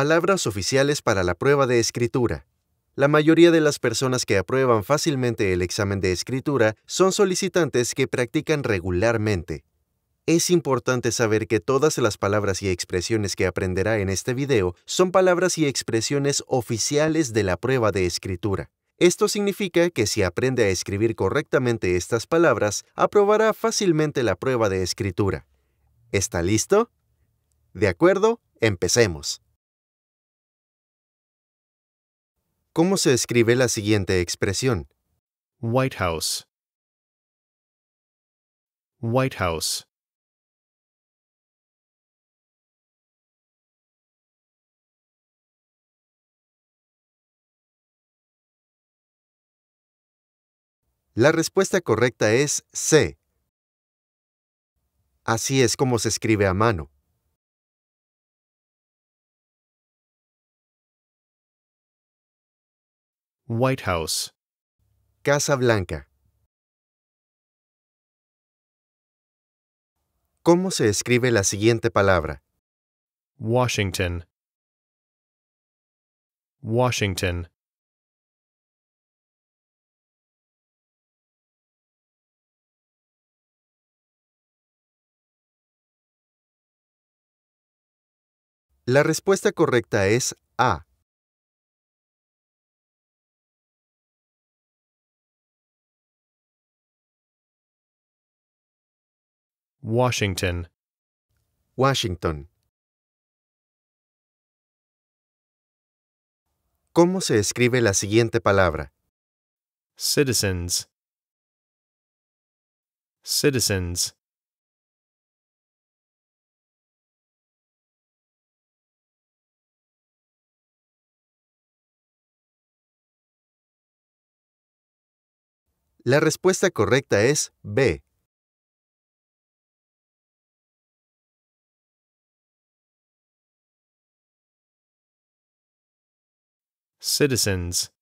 Palabras oficiales para la prueba de escritura. La mayoría de las personas que aprueban fácilmente el examen de escritura son solicitantes que practican regularmente. Es importante saber que todas las palabras y expresiones que aprenderá en este video son palabras y expresiones oficiales de la prueba de escritura. Esto significa que si aprende a escribir correctamente estas palabras, aprobará fácilmente la prueba de escritura. ¿Está listo? De acuerdo, empecemos. ¿Cómo se escribe la siguiente expresión? White House. White House. La respuesta correcta es C. Así es como se escribe a mano. White House. Casa Blanca. ¿Cómo se escribe la siguiente palabra? Washington. Washington. La respuesta correcta es A. Washington. Washington. ¿Cómo se escribe la siguiente palabra? Citizens. Citizens. La respuesta correcta es B. citizens,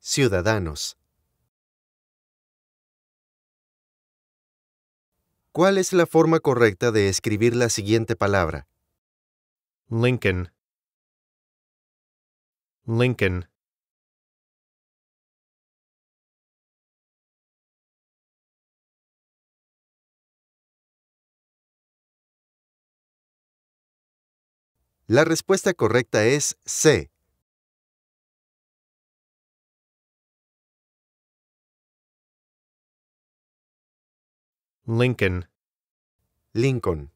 ciudadanos. ¿Cuál es la forma correcta de escribir la siguiente palabra? Lincoln. Lincoln. La respuesta correcta es C. Lincoln. Lincoln.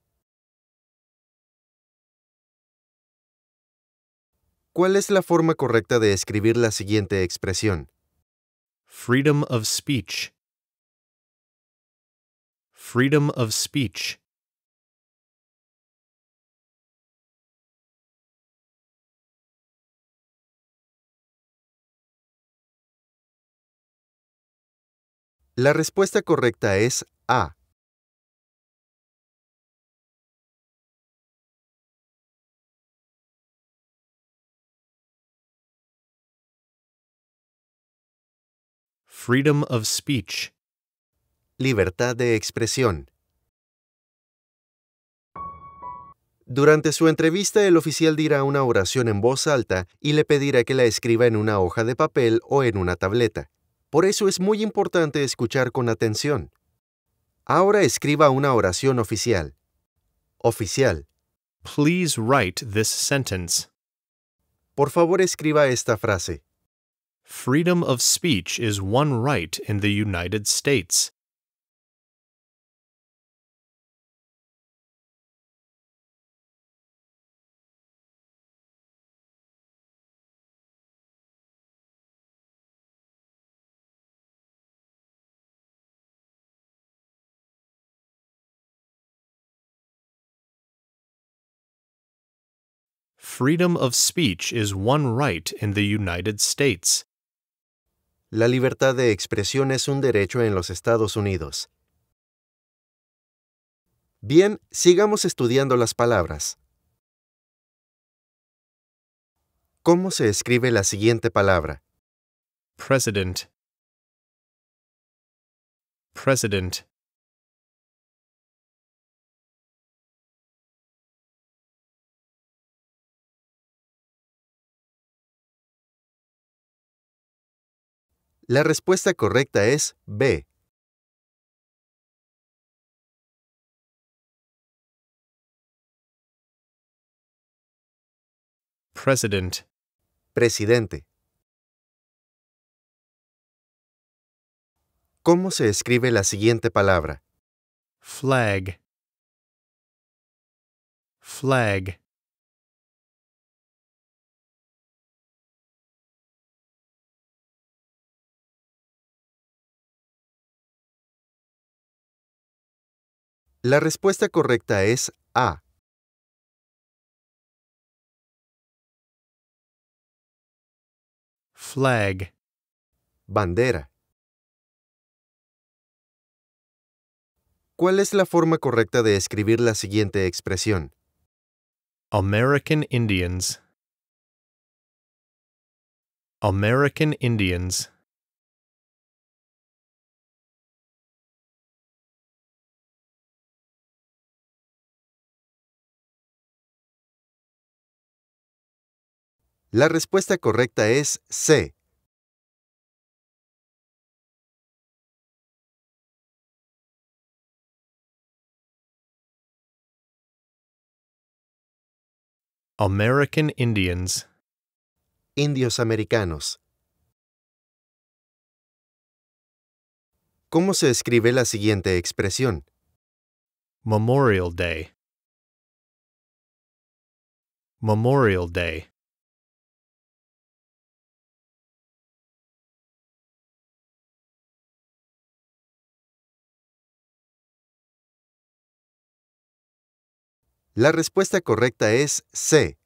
¿Cuál es la forma correcta de escribir la siguiente expresión? Freedom of speech. Freedom of speech. La respuesta correcta es A. Freedom of speech. Libertad de expresión. Durante su entrevista, el oficial dirá una oración en voz alta y le pedirá que la escriba en una hoja de papel o en una tableta. Por eso es muy importante escuchar con atención. Ahora escriba una oración oficial. Oficial. Please write this sentence. Por favor, escriba esta frase. freedom of speech is one right in the United States. Freedom of speech is one right in the United States. La libertad de expresión es un derecho en los Estados Unidos. Bien, sigamos estudiando las palabras. ¿Cómo se escribe la siguiente palabra? President. President. La respuesta correcta es B. President. Presidente. ¿Cómo se escribe la siguiente palabra? Flag. Flag. La respuesta correcta es A. Flag. Bandera. ¿Cuál es la forma correcta de escribir la siguiente expresión? American Indians. American Indians. La respuesta correcta es C. American Indians. Indios americanos. ¿Cómo se escribe la siguiente expresión? Memorial Day. Memorial Day. La respuesta correcta es C.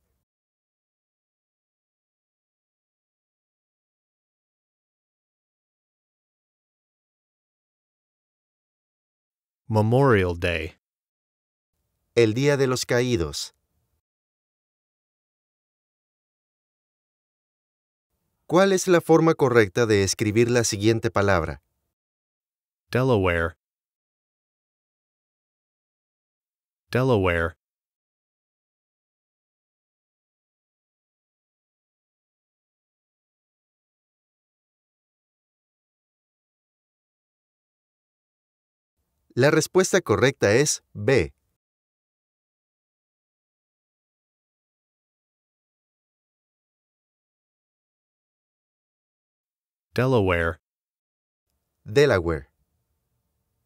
Memorial Day. El Día de los Caídos. ¿Cuál es la forma correcta de escribir la siguiente palabra? Delaware. Delaware. La respuesta correcta es B. Delaware. Delaware.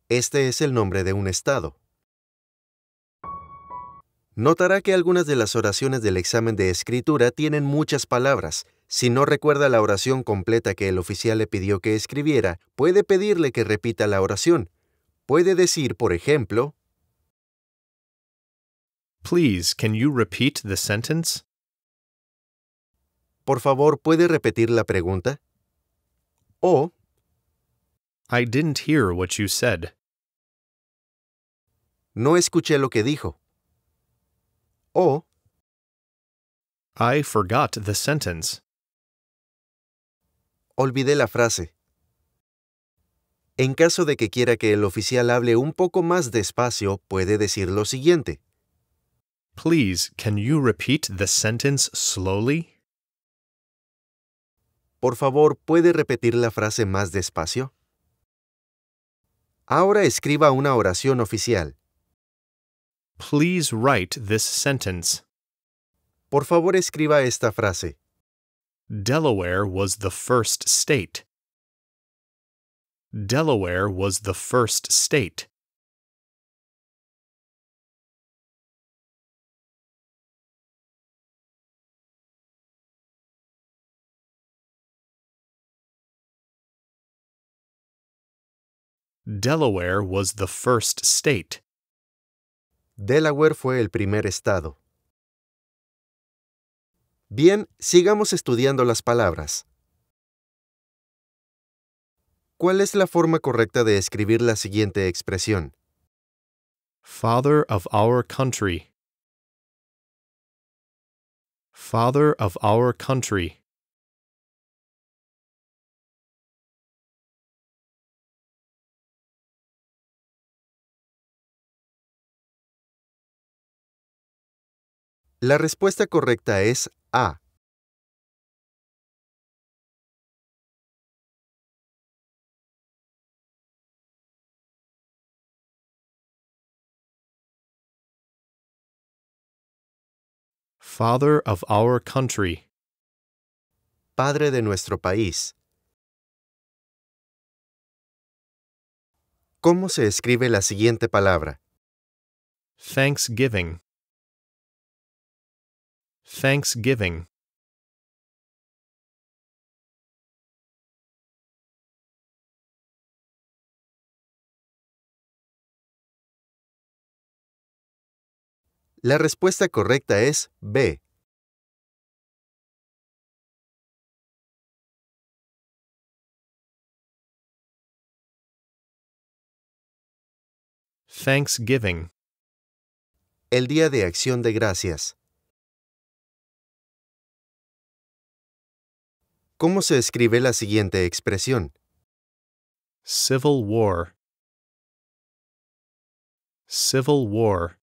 Este es el nombre de un estado. Notará que algunas de las oraciones del examen de escritura tienen muchas palabras. Si no recuerda la oración completa que el oficial le pidió que escribiera, puede pedirle que repita la oración. Puede decir, por ejemplo, Please, can you repeat the sentence? Por favor, ¿puede repetir la pregunta? O I didn't hear what you said. No escuché lo que dijo. O I forgot the sentence. Olvidé la frase. En caso de que quiera que el oficial hable un poco más despacio, puede decir lo siguiente. Please, can you repeat the sentence slowly? Por favor, ¿puede repetir la frase más despacio? Ahora escriba una oración oficial. Please write this sentence. Por favor, escriba esta frase. Delaware was the first state. Delaware was the first state. Delaware was the first state. Delaware fue el primer estado. Bien, sigamos estudiando las palabras. ¿Cuál es la forma correcta de escribir la siguiente expresión? Father of our country. Father of our country. La respuesta correcta es A. Father of our country. Padre de nuestro país. ¿Cómo se escribe la siguiente palabra? Thanksgiving. Thanksgiving. La respuesta correcta es B. Thanksgiving. El Día de Acción de Gracias. ¿Cómo se escribe la siguiente expresión? Civil War. Civil War.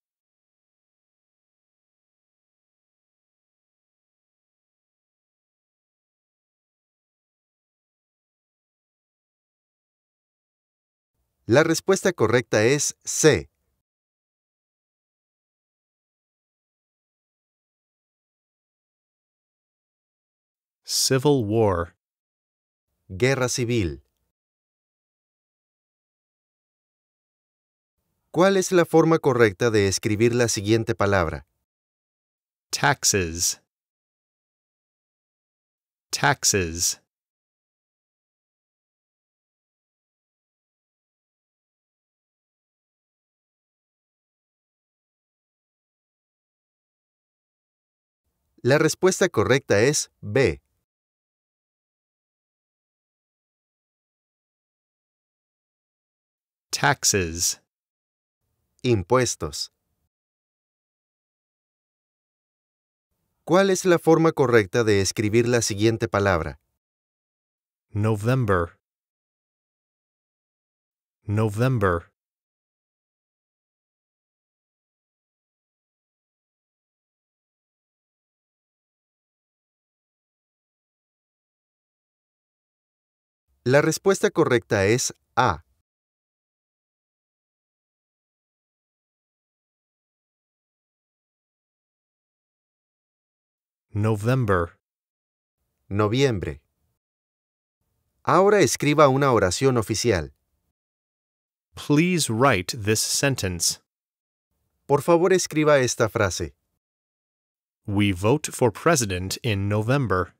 La respuesta correcta es C. Civil War. Guerra civil. ¿Cuál es la forma correcta de escribir la siguiente palabra? Taxes. Taxes. La respuesta correcta es B. Taxes. Impuestos. ¿Cuál es la forma correcta de escribir la siguiente palabra? November. November. La respuesta correcta es A. November. Noviembre. Ahora escriba una oración oficial. Please write this sentence. Por favor, escriba esta frase. We vote for president in November.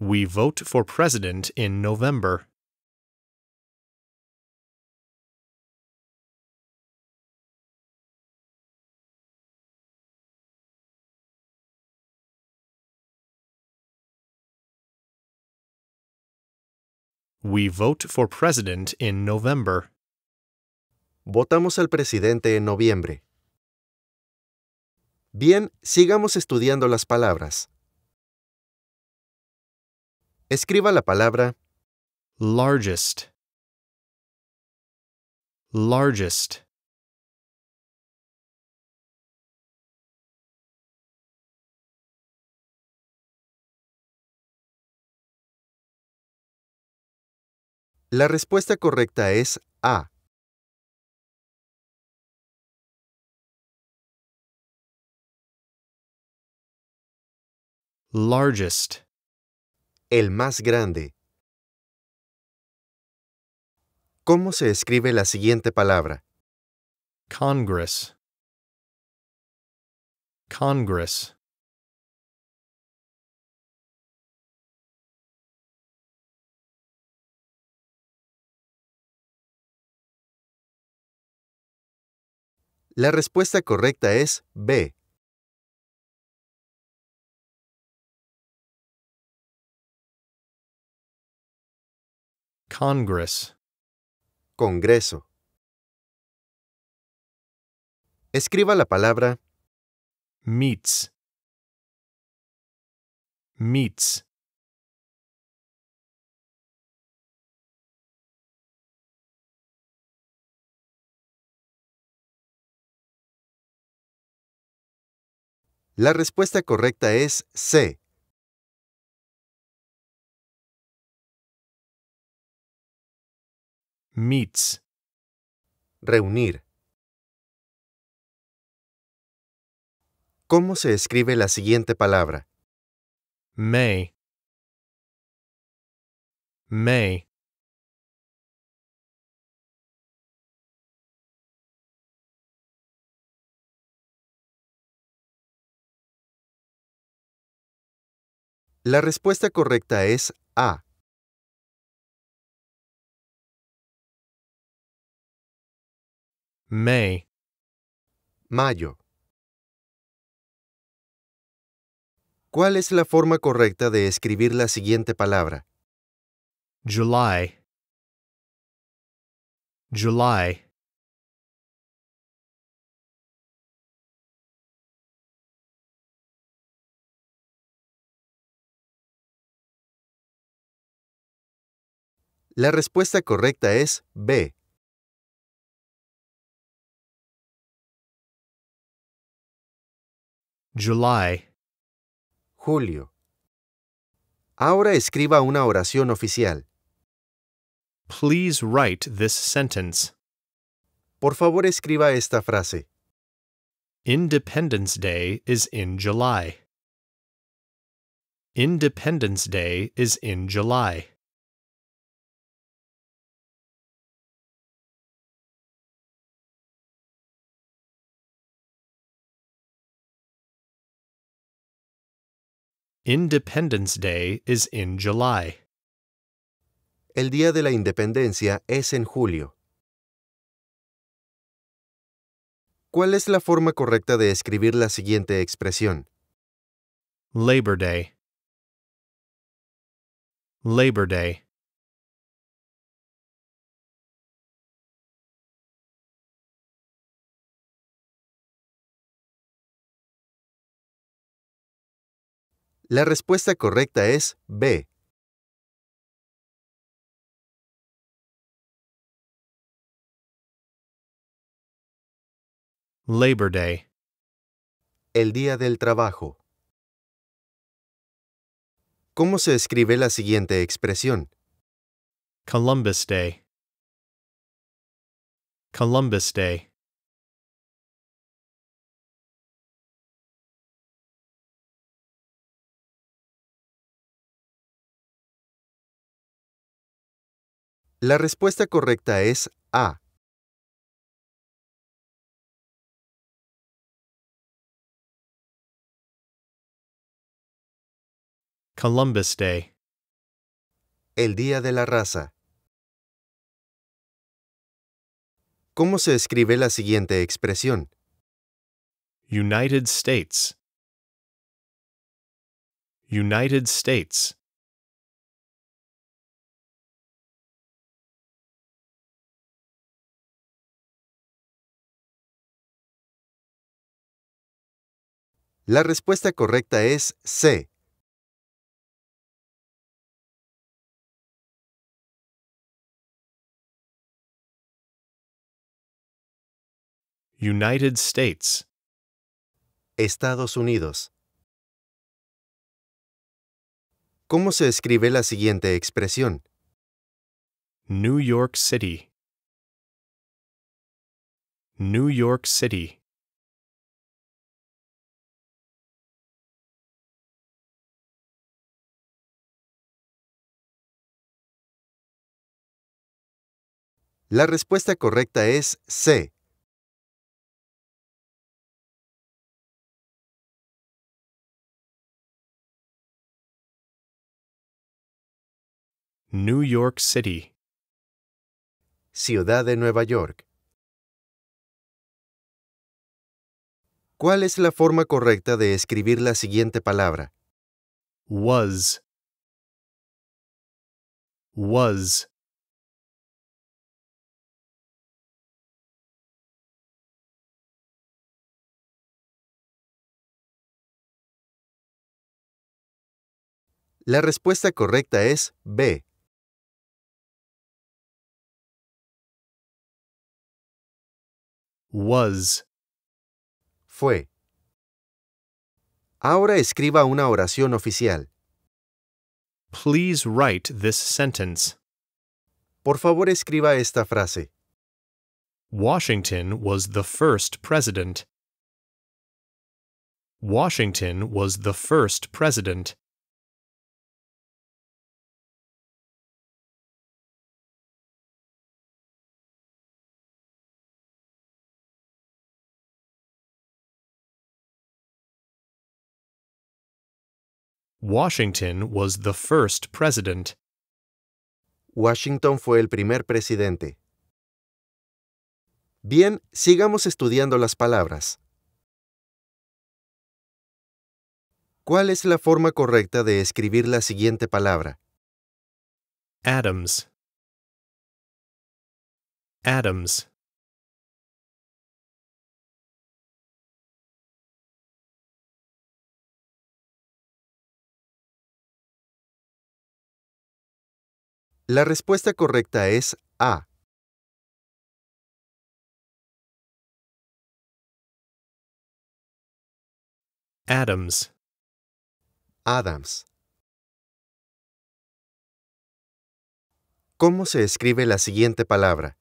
We vote for president in November. We vote for president in November. Votamos al presidente en noviembre. Bien, sigamos estudiando las palabras. Escriba la palabra largest, largest. La respuesta correcta es A. Largest el más grande. ¿Cómo se escribe la siguiente palabra? Congress. Congress. La respuesta correcta es B. Congreso. Escriba la palabra meets. Meets. La respuesta correcta es C. meets. Reunir. ¿Cómo se escribe la siguiente palabra? May. May. La respuesta correcta es A. May. Mayo. ¿Cuál es la forma correcta de escribir la siguiente palabra? July. July. La respuesta correcta es B. July. Julio. Ahora escriba una oración oficial. Please write this sentence. Por favor, escriba esta frase. Independence Day is in July. Independence Day is in July. Independence Day is in July. El Día de la Independencia es en julio. ¿Cuál es la forma correcta de escribir la siguiente expresión? Labor Day. Labor Day. La respuesta correcta es B. Labor Day. El Día del Trabajo. ¿Cómo se escribe la siguiente expresión? Columbus Day. Columbus Day. La respuesta correcta es A. Columbus Day. El Día de la Raza. ¿Cómo se escribe la siguiente expresión? United States. United States. La respuesta correcta es C. United States. Estados Unidos. ¿Cómo se escribe la siguiente expresión? New York City. New York City. La respuesta correcta es C. New York City. Ciudad de Nueva York. ¿Cuál es la forma correcta de escribir la siguiente palabra? Was. Was. La respuesta correcta es B. Was. Fue. Ahora escriba una oración oficial. Please write this sentence. Por favor, escriba esta frase. Washington was the first president. Washington was the first president. Washington fue el primer presidente. Bien, sigamos estudiando las palabras. ¿Cuál es la forma correcta de escribir la siguiente palabra? Adams. Adams. La respuesta correcta es A. Adams. Adams. ¿Cómo se escribe la siguiente palabra?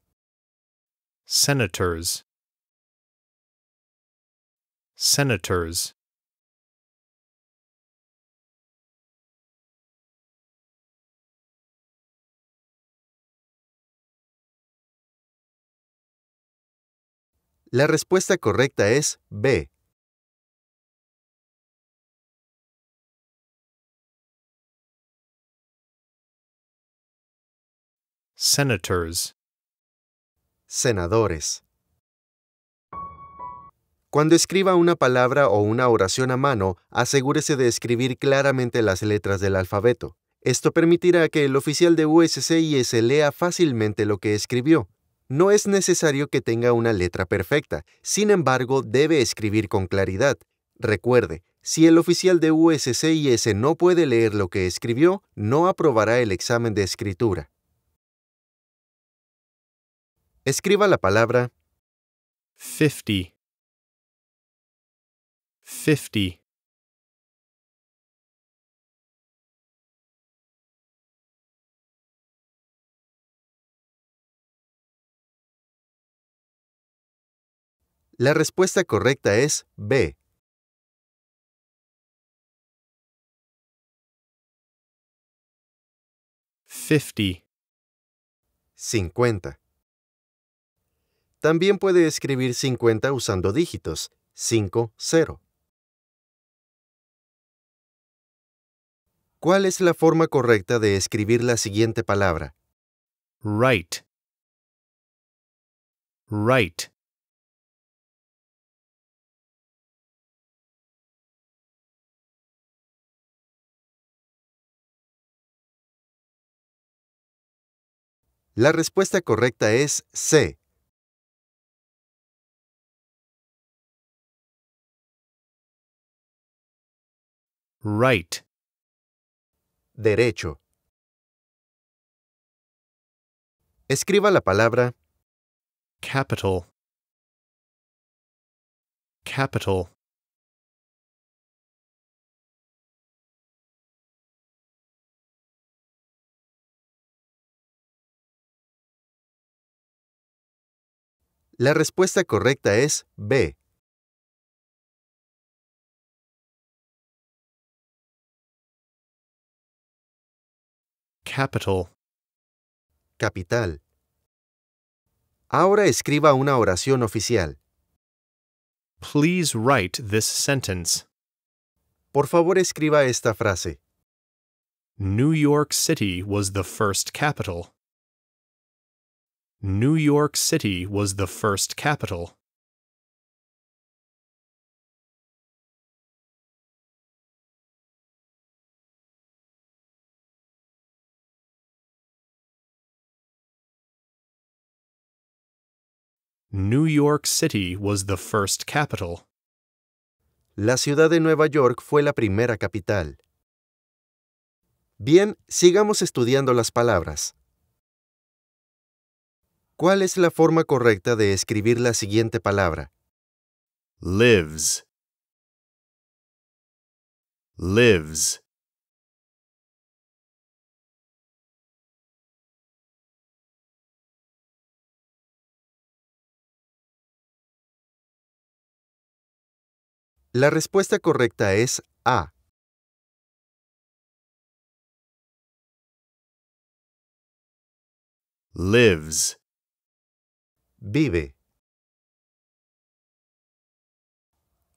Senators. Senators. La respuesta correcta es B. Senators. Senadores. Cuando escriba una palabra o una oración a mano, asegúrese de escribir claramente las letras del alfabeto. Esto permitirá que el oficial de USCIS lea fácilmente lo que escribió. No es necesario que tenga una letra perfecta, sin embargo, debe escribir con claridad. Recuerde, si el oficial de USCIS no puede leer lo que escribió, no aprobará el examen de escritura. Escriba la palabra 50 50 La respuesta correcta es B. 50. 50. También puede escribir 50 usando dígitos 5, 0. ¿Cuál es la forma correcta de escribir la siguiente palabra? Right. Right. La respuesta correcta es C. Right. Derecho. Escriba la palabra capital. Capital. La respuesta correcta es B. Capital. Capital. Ahora escriba una oración oficial. Please write this sentence. Por favor, escriba esta frase. New York City was the first capital. New York City was the first capital. New York City was the first capital. La ciudad de Nueva York fue la primera capital. Bien, sigamos estudiando las palabras. ¿Cuál es la forma correcta de escribir la siguiente palabra? Lives. Lives. La respuesta correcta es A. Lives. Vive.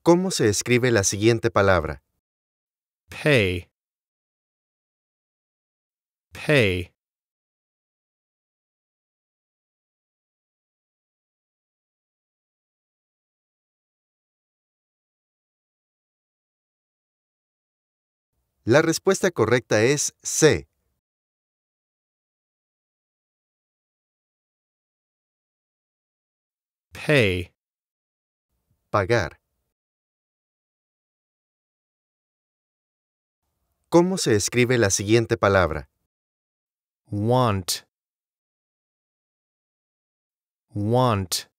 ¿Cómo se escribe la siguiente palabra? Pay. Pay. La respuesta correcta es C. Pagar. ¿Cómo se escribe la siguiente palabra? Want. Want.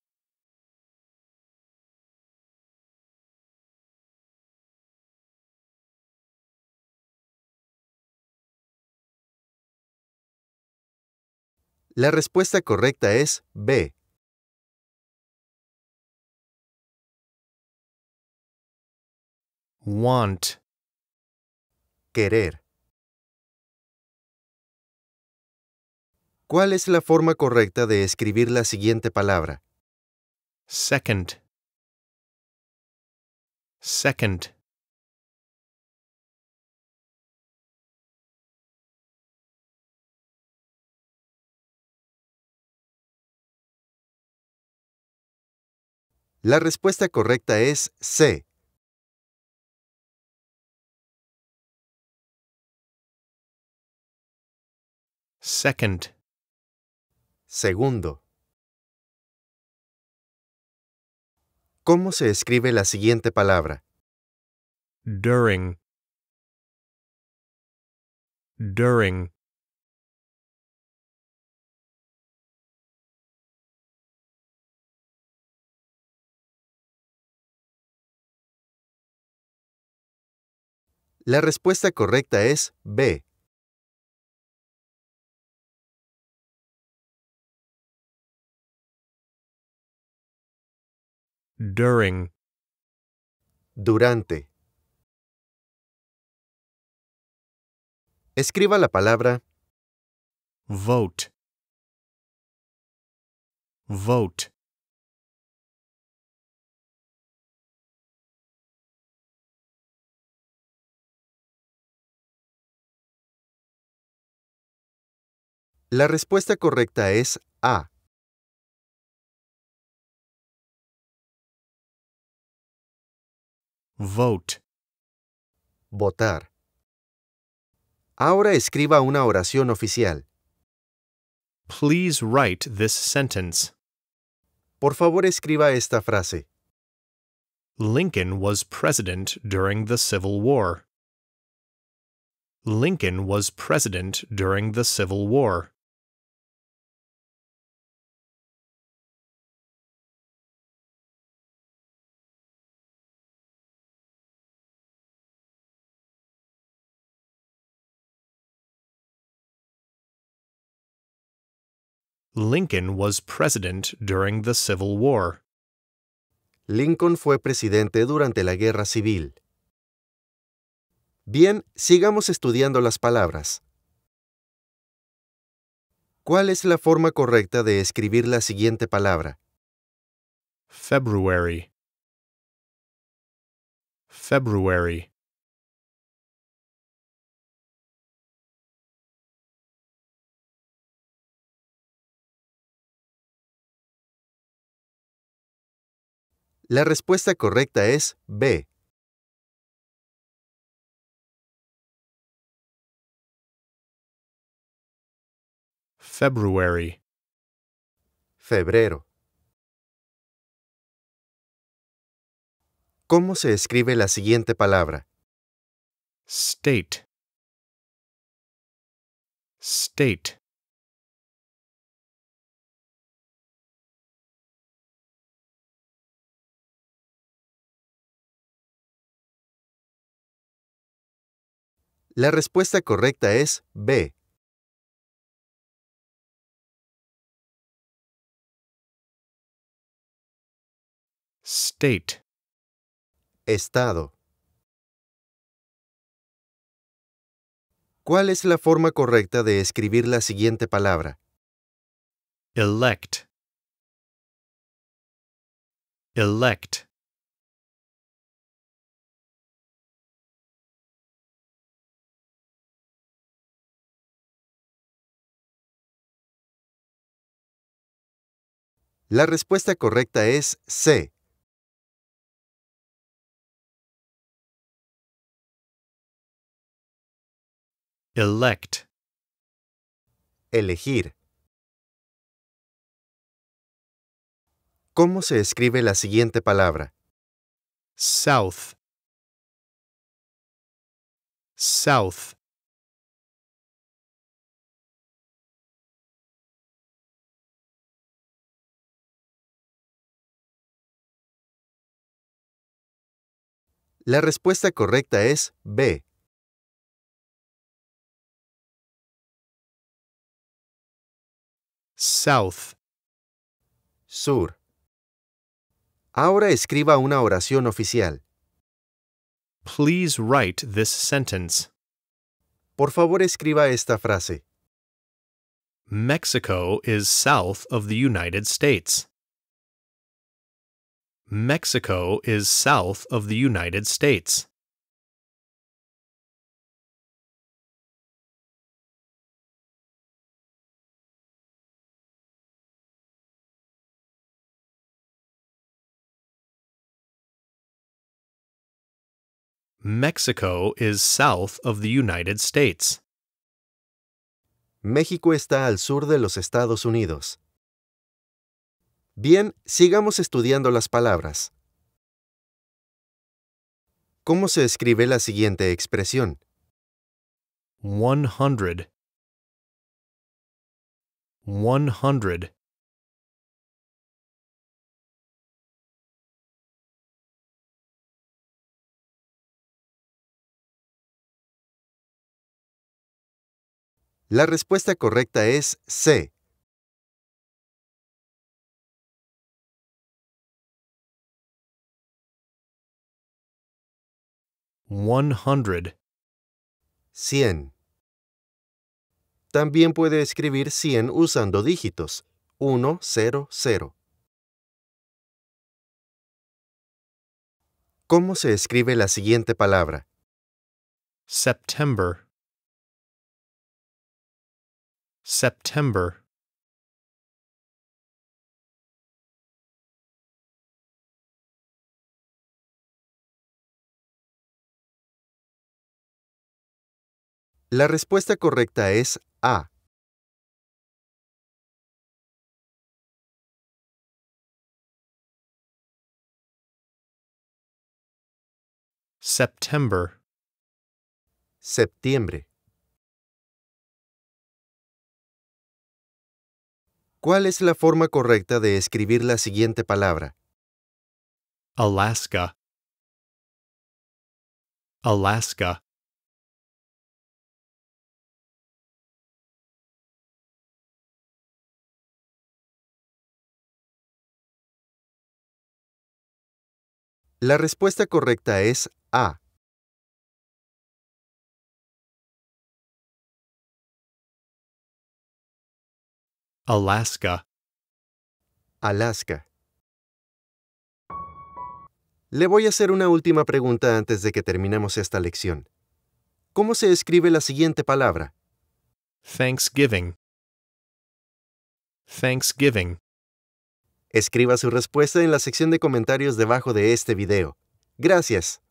La respuesta correcta es B. want, querer. ¿Cuál es la forma correcta de escribir la siguiente palabra? Second. Second. La respuesta correcta es C. Second. Segundo. ¿Cómo se escribe la siguiente palabra? During. During. La respuesta correcta es B. during. Durante. Escriba la palabra vote. Vote. La respuesta correcta es A. Vote. Votar. Ahora escriba una oración oficial. Please write this sentence. Por favor, escriba esta frase. Lincoln was president during the Civil War. Lincoln was president during the Civil War. Lincoln was president during the Civil War. Lincoln fue presidente durante la Guerra Civil. Bien, sigamos estudiando las palabras. ¿Cuál es la forma correcta de escribir la siguiente palabra? February. February. La respuesta correcta es B. February. Febrero. ¿Cómo se escribe la siguiente palabra? State. State. La respuesta correcta es B. State. Estado. ¿Cuál es la forma correcta de escribir la siguiente palabra? Elect. Elect. La respuesta correcta es C. Elect. Elegir. ¿Cómo se escribe la siguiente palabra? South. South. La respuesta correcta es B. South. Sur. Ahora escriba una oración oficial. Please write this sentence. Por favor, escriba esta frase. Mexico is south of the United States. Mexico is south of the United States. Mexico is south of the United States. México está al sur de los Estados Unidos. Bien, sigamos estudiando las palabras. ¿Cómo se escribe la siguiente expresión? 100 100 La respuesta correcta es C, 100. 100. También puede escribir 100 usando dígitos. 1, 0, 0. ¿Cómo se escribe la siguiente palabra? September. September. La respuesta correcta es A. September. Septiembre. ¿Cuál es la forma correcta de escribir la siguiente palabra? Alaska. Alaska. La respuesta correcta es A. Alaska. Alaska. Le voy a hacer una última pregunta antes de que terminemos esta lección. ¿Cómo se escribe la siguiente palabra? Thanksgiving. Thanksgiving. Escriba su respuesta en la sección de comentarios debajo de este video. Gracias.